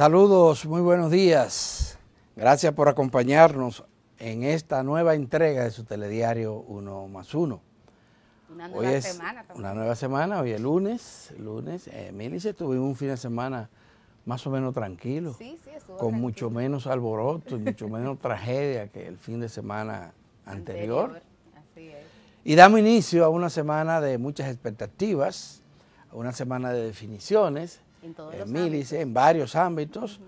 Saludos, muy buenos días. Gracias por acompañarnos en esta nueva entrega de su telediario Uno más Uno. Una nueva semana. También. Una nueva semana, hoy es lunes. Lunes, eh, tuvimos un fin de semana más o menos tranquilo. Sí, sí, estuvo Con mucho menos alboroto y mucho menos tragedia que el fin de semana anterior. anterior. Así es. Y damos inicio a una semana de muchas expectativas, a una semana de definiciones en, todos en en varios ámbitos.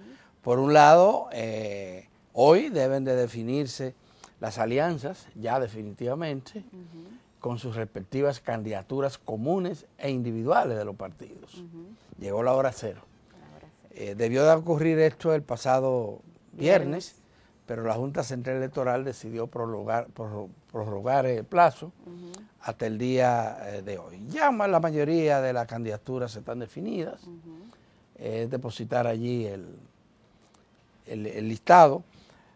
Por un lado, eh, hoy deben de definirse las alianzas, ya definitivamente, con sus respectivas candidaturas comunes e individuales de los partidos. Llegó la hora cero. Eh, debió de ocurrir esto el pasado viernes, pero la Junta Central Electoral decidió prolongar prorrogar el plazo hasta el día eh, de hoy. Ya la mayoría de las candidaturas están definidas. Es depositar allí el, el, listado,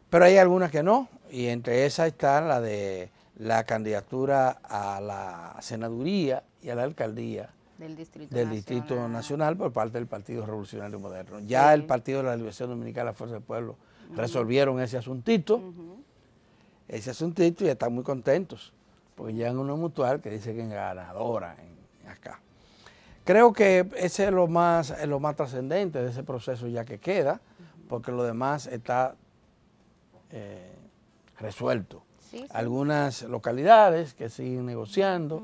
pero hay algunas que no, y entre esas está la de la candidatura a la senaduría y a la alcaldía del Distrito, Nacional. por parte del Partido Revolucionario Moderno. Ya el Partido de la Liberación Dominicana, la Fuerza del Pueblo, resolvieron ese asuntito ese asuntito y están muy contentos, porque llegan a una mutual que dice que es ganadora acá. Creo que ese es lo más, lo más trascendente de ese proceso ya que queda, porque lo demás está eh, resuelto. Algunas localidades que siguen negociando.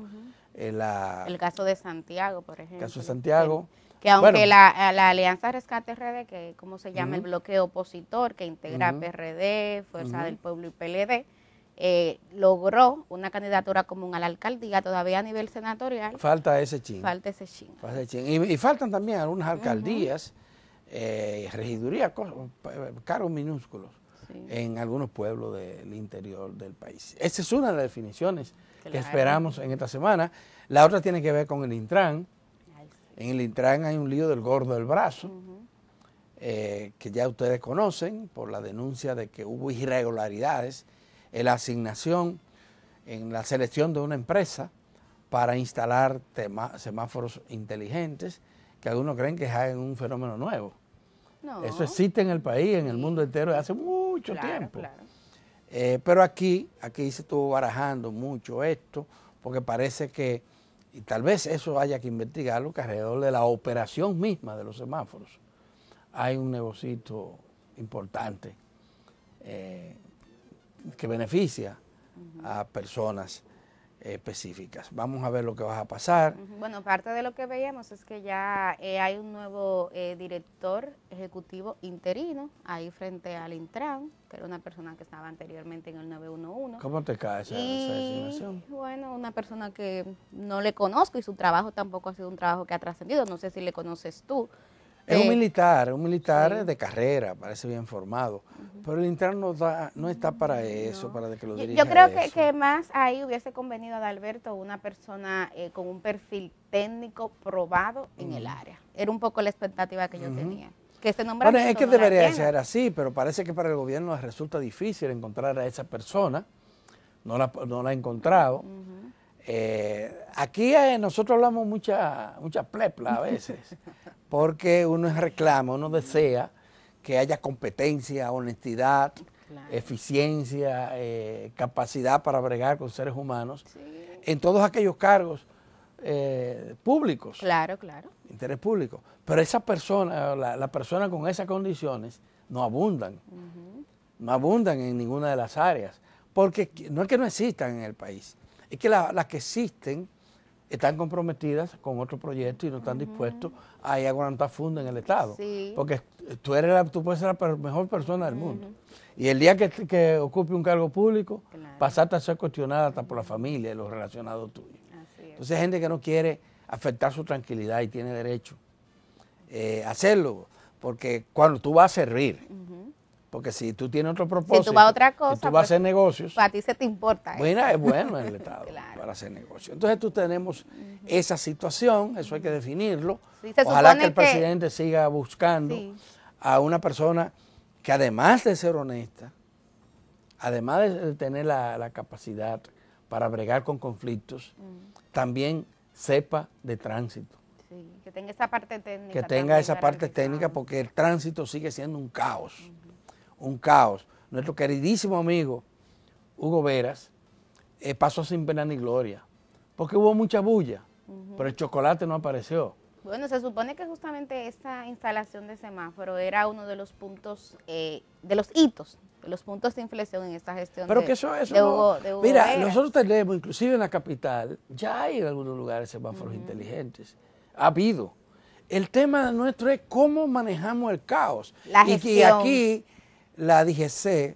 Eh, el caso de Santiago, por ejemplo. El caso de Santiago que aunque la, la, Alianza Rescate RD, que como se llama el bloqueo opositor que integra PRD, Fuerza del Pueblo y PLD, eh, logró una candidatura común a la alcaldía todavía a nivel senatorial. Falta ese chin. Falta ese chin. Y, faltan también algunas alcaldías, regiduría, eh, regidurías, cargos minúsculos en algunos pueblos del interior del país. Esa es una de las definiciones que esperamos en esta semana. La otra tiene que ver con el Intran en el Intran hay un lío del gordo del brazo, eh, que ya ustedes conocen por la denuncia de que hubo irregularidades en la asignación, en la selección de una empresa para instalar semáforos inteligentes, que algunos creen que es un fenómeno nuevo. Eso existe en el país, en el mundo entero, desde hace mucho tiempo. Eh, pero aquí, aquí se estuvo barajando mucho esto, porque parece que y tal vez eso haya que investigarlo, que alrededor de la operación misma de los semáforos hay un negocito importante eh, que beneficia a personas específicas. Vamos a ver lo que va a pasar. Bueno, parte de lo que veíamos es que ya eh, hay un nuevo eh, director ejecutivo interino ahí frente al Intran, que era una persona que estaba anteriormente en el 911. ¿Cómo te cae esa, designación? Bueno, una persona que no le conozco y su trabajo tampoco ha sido un trabajo que ha trascendido. No sé si le conoces tú. Es un eh, militar, un militar de carrera, parece bien formado, pero el interno no está para eso, para que lo dirija. Yo creo que, más ahí hubiese convenido a Alberto una persona eh, con un perfil técnico probado en el área. Era un poco la expectativa que yo tenía. Que se nombre bueno, es que debería ser así, pero parece que para el gobierno resulta difícil encontrar a esa persona. No la, no ha encontrado. Eh, aquí nosotros hablamos mucha, mucha plepla a veces, porque uno reclama, uno desea que haya competencia, honestidad, eficiencia, eh, capacidad para bregar con seres humanos en todos aquellos cargos eh, públicos. Claro, claro. Interés público. Pero esa persona, la, la persona con esas condiciones, no abundan. No abundan en ninguna de las áreas. Porque no es que no existan en el país, es que las que existen están comprometidas con otro proyecto y no están dispuestos a ir aguantar funda en el Estado. Porque tú, eres tú puedes ser la mejor persona del mundo. Y el día que, ocupe un cargo público, pasaste a ser cuestionada hasta por la familia y los relacionados tuyos. Entonces hay gente que no quiere afectar su tranquilidad y tiene derecho eh, a hacerlo, porque cuando tú vas a servir, porque si tú tienes otro propósito, si tú vas a otra cosa, si tú a hacer negocios. Para pues, ti se te importa. Eso. es bueno el Estado para hacer negocios. Entonces tú tenemos esa situación, eso hay que definirlo. Ojalá que el presidente siga buscando a una persona que además de ser honesta, además de tener la, capacidad para bregar con conflictos, también sepa de tránsito. que tenga esa parte técnica. Que tenga esa parte técnica porque el tránsito sigue siendo un caos un caos. Nuestro queridísimo amigo Hugo Veras eh, pasó sin pena ni gloria, porque hubo mucha bulla, pero el chocolate no apareció. Bueno, se supone que justamente esta instalación de semáforo era uno de los puntos, eh, de los hitos, de los puntos de inflexión en esta gestión. Pero de, que eso, es Mira, nosotros tenemos, inclusive en la capital, ya hay en algunos lugares semáforos inteligentes. Ha habido. El tema nuestro es cómo manejamos el caos. Y aquí la DGC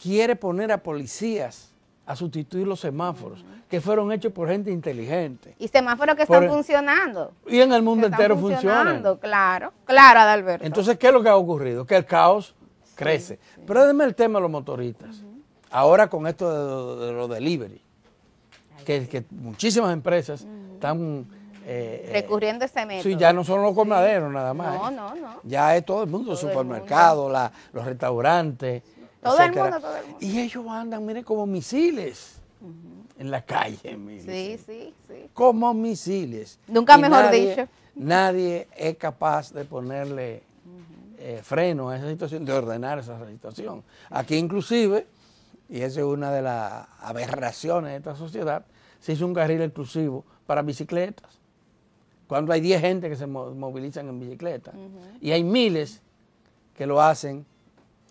quiere poner a policías a sustituir los semáforos, que fueron hechos por gente inteligente. Y semáforos que están funcionando. Y en el mundo entero funcionan. Claro, claro, Adalberto. Entonces, ¿qué es lo que ha ocurrido? Que el caos crece. Pero déjeme el tema de los motoristas. Ahora con esto de, los delivery, que, muchísimas empresas están eh, eh, Recurriendo ese método. Sí, ya no son los comaderos nada más. No, no, no. Ya es todo el mundo, supermercado supermercados, los restaurantes. Todo el, mundo, todo el mundo, Y ellos andan, miren, como misiles en la calle. sí, sí, sí. Como misiles. Nunca mejor dicho. Nadie es capaz de ponerle eh, freno a esa situación, de ordenar esa situación. Aquí inclusive, y esa es una de las aberraciones de esta sociedad, se hizo un carril exclusivo para bicicletas cuando hay 10 gente que se movilizan en bicicleta y hay miles que lo hacen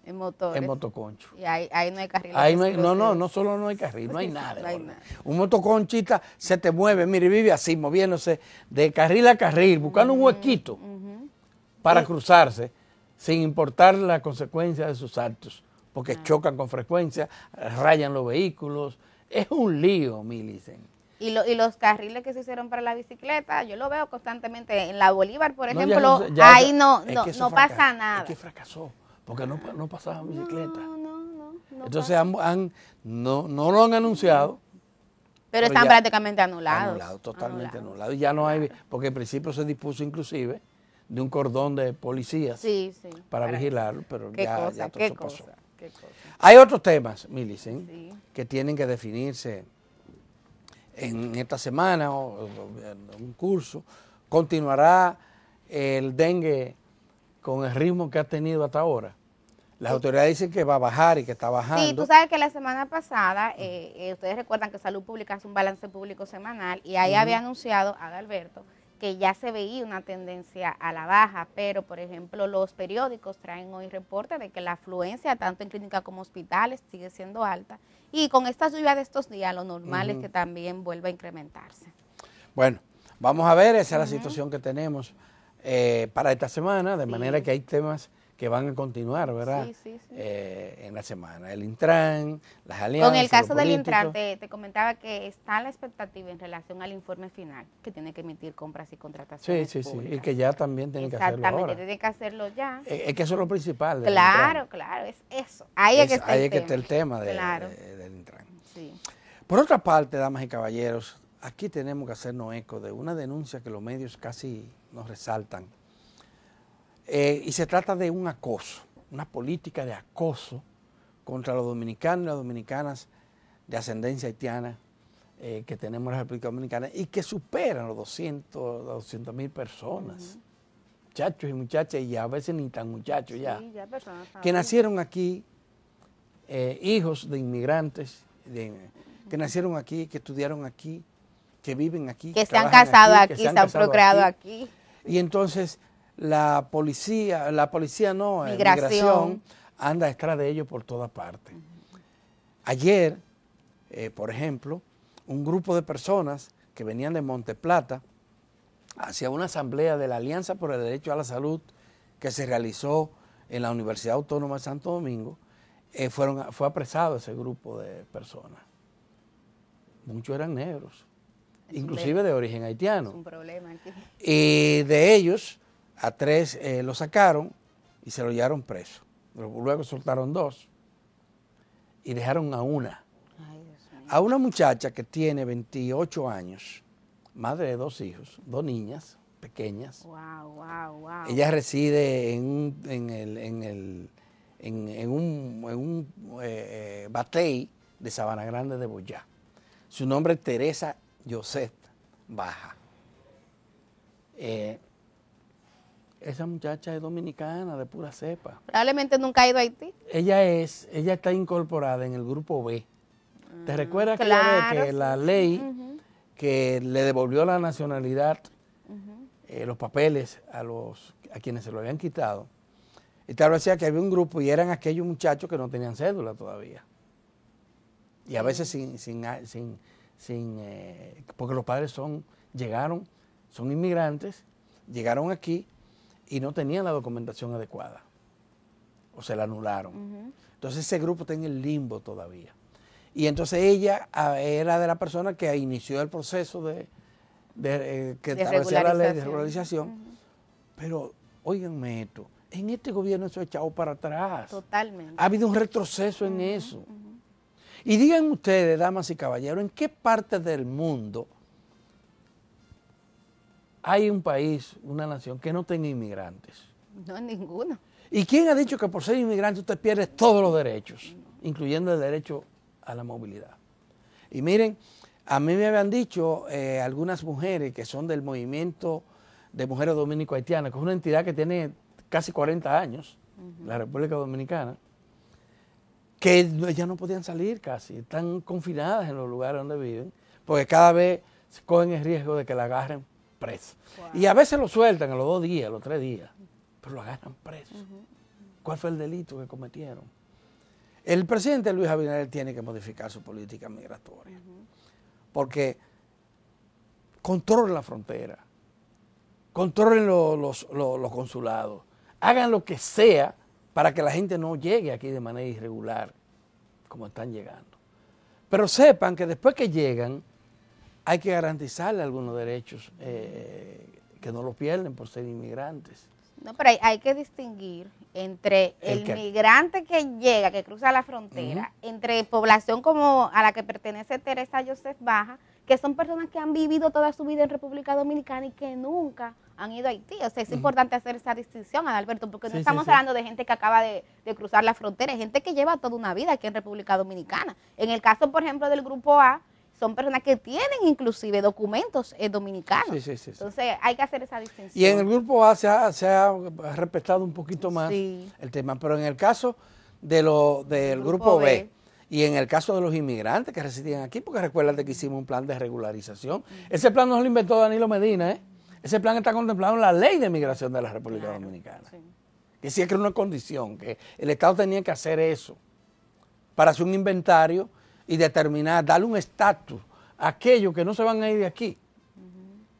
en, en motoconcho. Y ahí, no hay carril. no, no, no, solo no hay carril, no hay nada. Un motoconchita se te mueve, mire, vive así, moviéndose de carril a carril, buscando un huequito para cruzarse, sin importar la consecuencia de sus actos, porque ah. chocan con frecuencia, rayan los vehículos. Es un lío, Milicen. Y, los carriles que se hicieron para la bicicleta, yo lo veo constantemente. En la Bolívar, por ejemplo, ahí no, pasa nada. Es que fracasó, porque no, no bicicleta. No, Entonces han, no, no lo han anunciado. Pero, están prácticamente anulados. Anulados, totalmente anulados. ya no hay, porque al principio se dispuso inclusive de un cordón de policías para, vigilarlo, pero ya, todo qué pasó. Hay otros temas, Millicent, sí. que tienen que definirse en esta semana o, un curso, continuará el dengue con el ritmo que ha tenido hasta ahora. Las autoridades dicen que va a bajar y que está bajando. Sí, tú sabes que la semana pasada, eh, eh, ustedes recuerdan que Salud Pública hace un balance público semanal y ahí había anunciado, a Alberto, que ya se veía una tendencia a la baja, pero por ejemplo los periódicos traen hoy reporte de que la afluencia tanto en clínicas como hospitales sigue siendo alta y con esta lluvia de estos días lo normal es que también vuelva a incrementarse. Bueno, vamos a ver, esa es la situación que tenemos eh, para esta semana, de manera que hay temas que van a continuar, ¿verdad? Sí, sí, sí. Eh, en la semana. El Intran, las alianzas. Con el caso del Intran, te, comentaba que está la expectativa en relación al informe final que tiene que emitir compras y contrataciones. Sí, sí, sí. Y que ya también tiene que hacerlo. Exactamente, tiene que hacerlo ya. Eh, es que eso es lo principal. claro, claro, es eso. Ahí es, que está el tema. del Intran. Por otra parte, damas y caballeros, aquí tenemos que hacernos eco de una denuncia que los medios casi nos resaltan eh, y se trata de un acoso, una política de acoso contra los dominicanos y las dominicanas de ascendencia haitiana eh, que tenemos en la República Dominicana y que superan los 200 mil personas, muchachos y muchachas, y a veces ni tan muchachos ya, que nacieron aquí, eh, hijos de inmigrantes, que nacieron aquí, que estudiaron aquí, que viven aquí. Que, se han casado aquí, se, han, procreado aquí. Y entonces la policía, la policía no, eh, migración, migración anda detrás de ellos por toda parte. Ayer, eh, por ejemplo, un grupo de personas que venían de Monteplata hacia una asamblea de la Alianza por el Derecho a la Salud que se realizó en la Universidad Autónoma de Santo Domingo, eh, fueron, fue apresado ese grupo de personas. Muchos eran negros, inclusive de origen haitiano. Y de ellos, a tres eh, lo sacaron y se lo llevaron preso. Luego soltaron dos y dejaron a una. a una muchacha que tiene 28 años, madre de dos hijos, dos niñas pequeñas. Ella reside en un, en un, en eh, eh, batey de Sabana Grande de Boyá. Su nombre es Teresa Joseph Baja. Eh, esa muchacha es dominicana, de pura cepa. Probablemente nunca ha ido a Haití. Ella es, ella está incorporada en el grupo B. ¿Te mm, recuerdas que la ley que le devolvió la nacionalidad, eh, los papeles a los a quienes se lo habían quitado? y te Establecía que había un grupo y eran aquellos muchachos que no tenían cédula todavía. Y a veces sin, sin, eh, porque los padres son, llegaron, son inmigrantes, llegaron aquí y no tenían la documentación adecuada o se la anularon. Entonces ese grupo está en el limbo todavía. Y entonces ella ah, era de la persona que inició el proceso de, eh, que la ley de regularización. Pero, óiganme esto, en este gobierno eso ha echado para atrás. Totalmente. Ha habido un retroceso en eso. Y digan ustedes, damas y caballeros, ¿en qué parte del mundo hay un país, una nación que no tenga inmigrantes? No, ninguno. ¿Y quién ha dicho que por ser inmigrante usted pierde todos los derechos, incluyendo el derecho a la movilidad? Y miren, a mí me habían dicho eh, algunas mujeres que son del movimiento de mujeres dominico haitianas, que es una entidad que tiene casi 40 años, la República Dominicana, que ya no podían salir casi, están confinadas en los lugares donde viven, porque cada vez se cogen el riesgo de que la agarren preso. Y a veces lo sueltan a los dos días, a los tres días, pero lo agarran preso. ¿Cuál fue el delito que cometieron? El presidente Luis Abinader tiene que modificar su política migratoria, porque controlen la frontera, controlen los, los consulados, hagan lo que sea para que la gente no llegue aquí de manera irregular, como están llegando. Pero sepan que después que llegan, hay que garantizarle algunos derechos eh, que no los pierden por ser inmigrantes. No, pero hay, que distinguir entre el, que, migrante que llega, que cruza la frontera, entre población como a la que pertenece Teresa Joseph Baja, que son personas que han vivido toda su vida en República Dominicana y que nunca han ido a Haití. O sea, es importante hacer esa distinción, Adalberto, porque no estamos hablando de gente que acaba de, de, cruzar la frontera, gente que lleva toda una vida aquí en República Dominicana. En el caso, por ejemplo, del Grupo A, son personas que tienen inclusive documentos eh, dominicanos. Sí, sí, sí, Entonces hay que hacer esa distinción. Y en el grupo A se ha, respetado un poquito más el tema, pero en el caso de lo, del grupo, B, Y en el caso de los inmigrantes que residían aquí, porque recuérdate que hicimos un plan de regularización. Ese plan no lo inventó Danilo Medina, ¿eh? Ese plan está contemplado en la ley de migración de la República Dominicana. Sí. Que sí que era una condición, que el Estado tenía que hacer eso para hacer un inventario y determinar, darle un estatus a aquellos que no se van a ir de aquí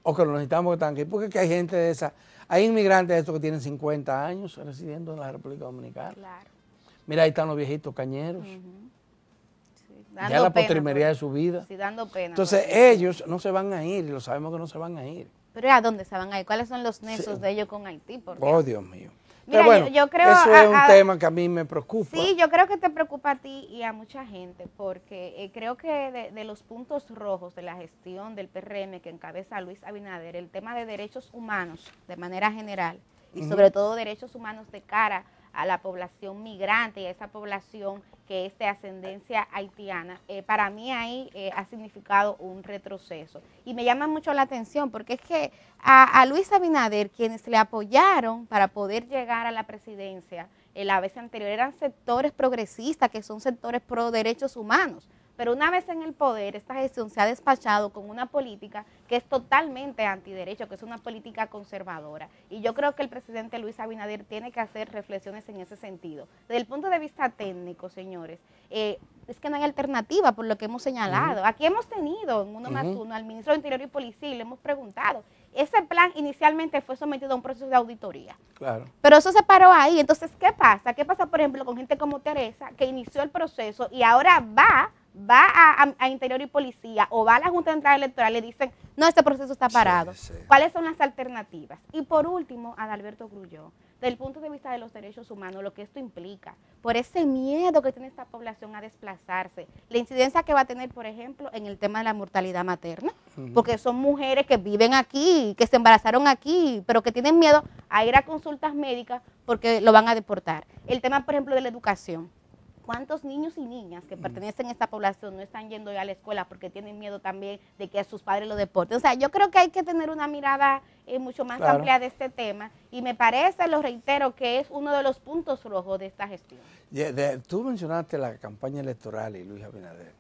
o que lo necesitamos que están aquí, porque hay gente de esa, hay inmigrantes de estos que tienen 50 años residiendo en la República Dominicana. Claro. Mira, ahí están los viejitos cañeros. ya la pena, pues. de su vida. dando Entonces pues. ellos no se van a ir, y lo sabemos que no se van a ir. Pero ¿a dónde se van a ir? ¿Cuáles son los nexos de ellos con Haití? oh, Dios mío. Mira, yo, creo eso es un tema que a mí me preocupa. Sí, yo creo que te preocupa a ti y a mucha gente, porque eh, creo que de, los puntos rojos de la gestión del PRM que encabeza Luis Abinader, el tema de derechos humanos de manera general y sobre todo derechos humanos de cara a la población migrante y a esa población que es de ascendencia haitiana, eh, para mí ahí eh, ha significado un retroceso. Y me llama mucho la atención porque es que a, Luis Abinader, quienes le apoyaron para poder llegar a la presidencia la vez anterior, eran sectores progresistas, que son sectores pro derechos humanos. Pero una vez en el poder, esta gestión se ha despachado con una política que es totalmente antiderecho, que es una política conservadora. Y yo creo que el presidente Luis Abinader tiene que hacer reflexiones en ese sentido. Desde el punto de vista técnico, señores, eh, es que no hay alternativa por lo que hemos señalado. Aquí hemos tenido en uno más uno al ministro de Interior y Policía y le hemos preguntado. Ese plan inicialmente fue sometido a un proceso de auditoría. Claro. Pero eso se paró ahí. Entonces, ¿qué pasa? ¿Qué pasa, por ejemplo, con gente como Teresa, que inició el proceso y ahora va va a, Interior y Policía o va a la Junta de entrada Electoral, le dicen, no, este proceso está parado. ¿Cuáles son las alternativas? Y por último, Adalberto Grulló, del punto de vista de los derechos humanos, lo que esto implica, por ese miedo que tiene esta población a desplazarse, la incidencia que va a tener, por ejemplo, en el tema de la mortalidad materna, porque son mujeres que viven aquí, que se embarazaron aquí, pero que tienen miedo a ir a consultas médicas porque lo van a deportar. El tema, por ejemplo, de la educación ¿Cuántos niños y niñas que mm. pertenecen a esta población no están yendo a la escuela porque tienen miedo también de que a sus padres lo deporten? O sea, yo creo que hay que tener una mirada eh, mucho más amplia de este tema y me parece, lo reitero, que es uno de los puntos rojos de esta gestión. tú mencionaste la campaña electoral y Luis Abinader.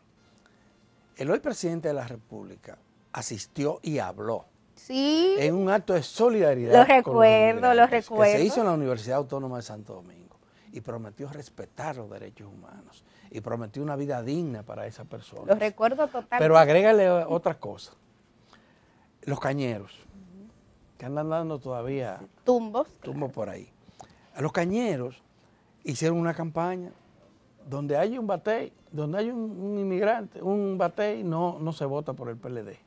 El hoy presidente de la República asistió y habló. Sí. En un acto de solidaridad. Lo recuerdo, lo recuerdo. Que se hizo en la Universidad Autónoma de Santo Domingo y prometió respetar los derechos humanos y prometió una vida digna para esa persona. Lo recuerdo totalmente. Pero agrégale otra cosa. Los cañeros, que andan dando todavía tumbos. Tumbos por ahí. los cañeros hicieron una campaña donde hay un batey, donde hay un, inmigrante, un batey, no, no se vota por el PLD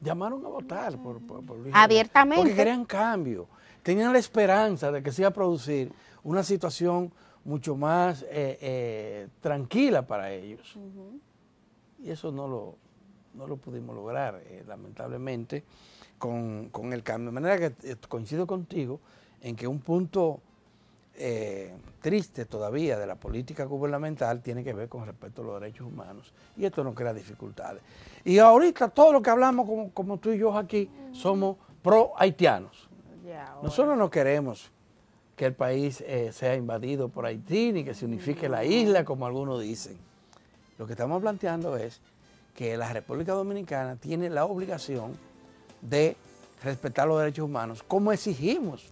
llamaron a votar por, por, Abiertamente. Porque querían cambio. Tenían la esperanza de que se iba a producir una situación mucho más eh, eh, tranquila para ellos. Y eso no lo, no lo pudimos lograr, eh, lamentablemente, con, el cambio. De manera que coincido contigo en que un punto triste todavía de la política gubernamental tiene que ver con respecto a los derechos humanos. Y esto nos crea dificultades. Y ahorita todo lo que hablamos, como, tú y yo aquí, somos pro haitianos. Nosotros no queremos que el país eh, sea invadido por Haití ni que se unifique la isla, como algunos dicen. Lo que estamos planteando es que la República Dominicana tiene la obligación de respetar los derechos humanos, como exigimos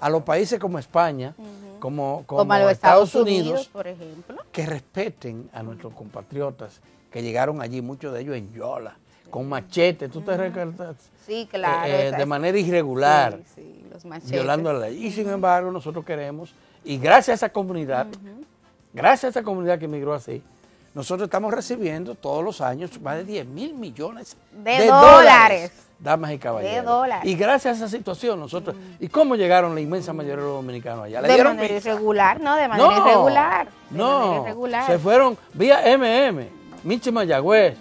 a los países como España, como, como, Estados, Unidos, por ejemplo, que respeten a nuestros compatriotas que llegaron allí, muchos de ellos en Yola, con machete, tú te recartaste. Sí, claro. Eh, eh, de manera irregular. Sí, sí, los machetes. Violando la ley. Y sin embargo, nosotros queremos, y gracias a esa comunidad, gracias a esa comunidad que emigró así, nosotros estamos recibiendo todos los años más de 10 mil millones de, dólares. Damas y caballeros. De dólares. Y gracias a esa situación nosotros... ¿Y cómo llegaron la inmensa mayoría de los dominicanos allá? de manera irregular, no, de manera irregular. no, se fueron vía MM, Michi Mayagüez,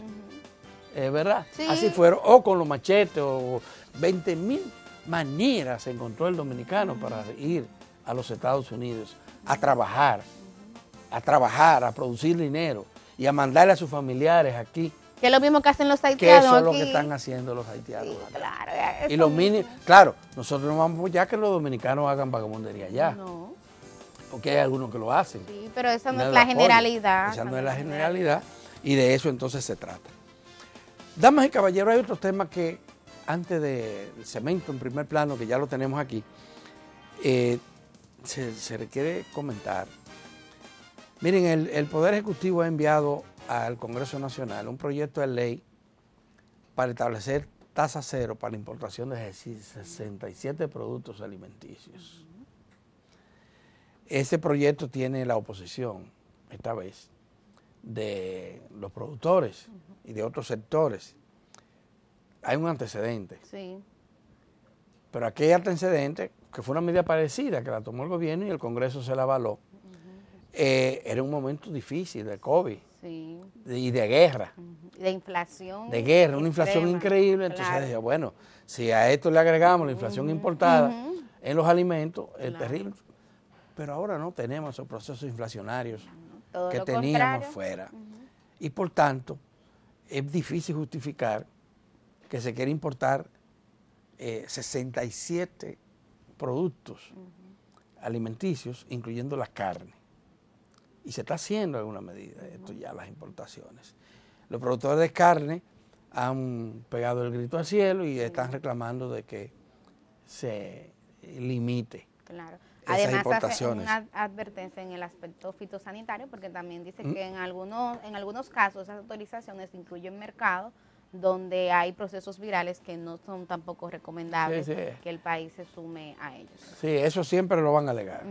es ¿verdad? Así fueron, o con los machetes, o 20 mil maneras encontró el dominicano para ir a los Estados Unidos a trabajar, a trabajar, a producir dinero y a mandarle a sus familiares aquí. Que es lo mismo que hacen los haitianos. Que eso es lo que están haciendo los haitianos. claro, y los mini, claro, nosotros no vamos ya que los dominicanos hagan vagabondería Ya, No. Porque hay algunos que lo hacen. Sí, pero esa no, es la generalidad. Esa no es la generalidad y de eso entonces se trata. Damas y caballeros, hay otro tema que antes del cemento en primer plano, que ya lo tenemos aquí, eh, se, requiere comentar. Miren, el, el Poder Ejecutivo ha enviado al Congreso Nacional un proyecto de ley para establecer tasa cero para la importación de 67 productos alimenticios. Ese proyecto tiene la oposición, esta vez, de los productores y de otros sectores. Hay un antecedente. Sí. Pero aquel antecedente, que fue una medida parecida, que la tomó el gobierno y el Congreso se la avaló, eh, era un momento difícil de COVID y de guerra. De inflación. De guerra, una inflación increíble. Entonces dije, bueno, si a esto le agregamos la inflación importada en los alimentos, es terrible. Pero ahora no tenemos esos procesos inflacionarios que teníamos fuera. Y por tanto, es difícil justificar que se quiera importar 67 eh, productos alimenticios, incluyendo la carne. Y se está haciendo alguna medida esto ya, las importaciones. Los productores de carne han pegado el grito al cielo y están reclamando de que se limite. Claro. Además, hace una advertencia en el aspecto fitosanitario, porque también dice mm. que en algunos, en algunos casos esas autorizaciones incluyen mercados donde hay procesos virales que no son tampoco recomendables que el país se sume a ellos. Sí, eso siempre lo van a alegar.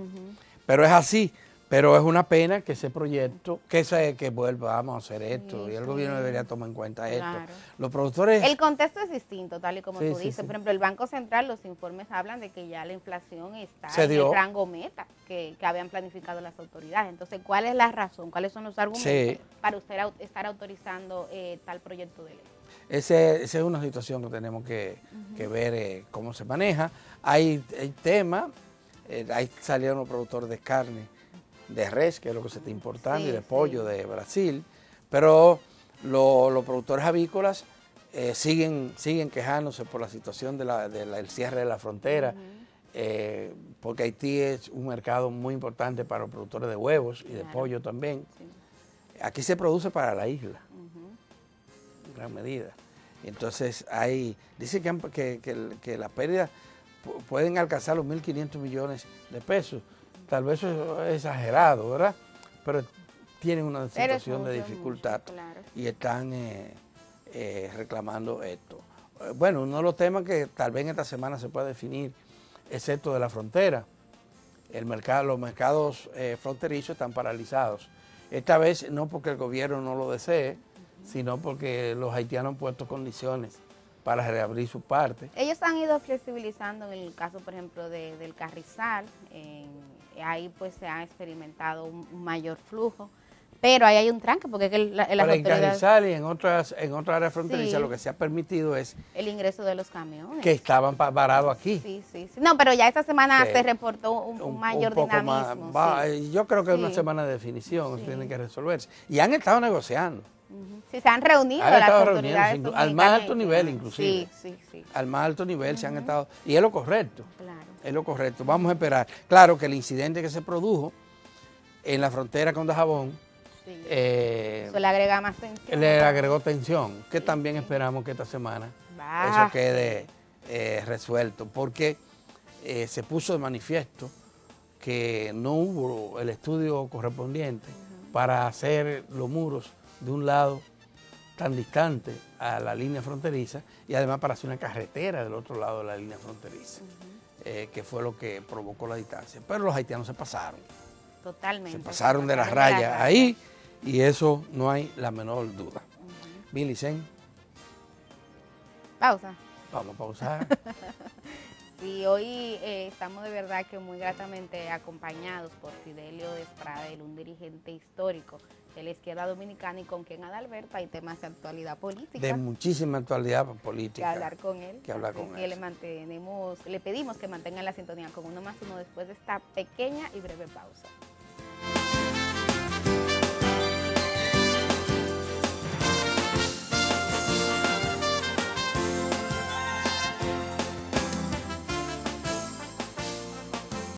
Pero es así. Pero es una pena que ese proyecto, que se, que vuelvamos pues, a hacer esto, y el gobierno debería tomar en cuenta esto. Los productores... El contexto es distinto, tal y como tú dices. Por ejemplo, el Banco Central, los informes hablan de que ya la inflación está en el rango meta que, que, habían planificado las autoridades. Entonces, ¿cuál es la razón? ¿Cuáles son los argumentos para usted estar autorizando eh, tal proyecto de ley? Ese, esa es una situación que tenemos que, que ver eh, cómo se maneja. Hay, temas, eh, ahí salieron los productores de carne de res, que es lo que se está importando, y de pollo de Brasil, pero los productores avícolas eh, siguen, siguen quejándose por la situación del cierre de la frontera, eh, porque Haití es un mercado muy importante para los productores de huevos y de pollo también. Aquí se produce para la isla, en gran medida. entonces hay, dice que, que, que las pérdidas pueden alcanzar los 1.500 millones de pesos. Tal vez eso es exagerado, ¿verdad? Pero tienen una situación de dificultad y están eh, eh, reclamando esto. Eh, bueno, uno de los temas que tal vez esta semana se pueda definir es esto de la frontera. El mercado, los mercados eh, fronterizos están paralizados. Esta vez no porque el gobierno no lo desee, sino porque los haitianos han puesto condiciones para reabrir su parte. Ellos han ido flexibilizando en el caso, por ejemplo, del Carrizal, en ahí pues se ha experimentado un mayor flujo. Pero ahí hay un tranque porque es que las en y en otras, en otras áreas fronterizas lo que se ha permitido es... El ingreso de los camiones. Que estaban parados aquí. No, pero ya esta semana se reportó un, mayor dinamismo. yo creo que es una semana de definición, tienen que resolverse. Y han estado negociando. Si se han reunido las autoridades al más alto nivel inclusive. Sí, sí, sí. Al más alto nivel se han estado y es lo correcto. Claro. Es lo correcto. Vamos a esperar. Claro que el incidente que se produjo en la frontera con Dajabón eh, eso le agrega más tensión. Le agregó tensión, que también esperamos que esta semana eso quede eh, resuelto, porque eh, se puso de manifiesto que no hubo el estudio correspondiente para hacer los muros de un lado tan distante a la línea fronteriza y además para hacer una carretera del otro lado de la línea fronteriza, eh, que fue lo que provocó la distancia. Pero los haitianos se pasaron. Totalmente. Se pasaron de las rayas ahí y eso no hay la menor duda. Pausa. Vamos a pausar. Y hoy eh, estamos de verdad que muy gratamente acompañados por Fidelio Despradel, un dirigente histórico de la izquierda dominicana y con quien Adalberto hay temas de actualidad política. De muchísima actualidad política. Que hablar con él. Que hablar con él. Le, mantenemos, le pedimos que mantenga la sintonía con uno más uno después de esta pequeña y breve pausa.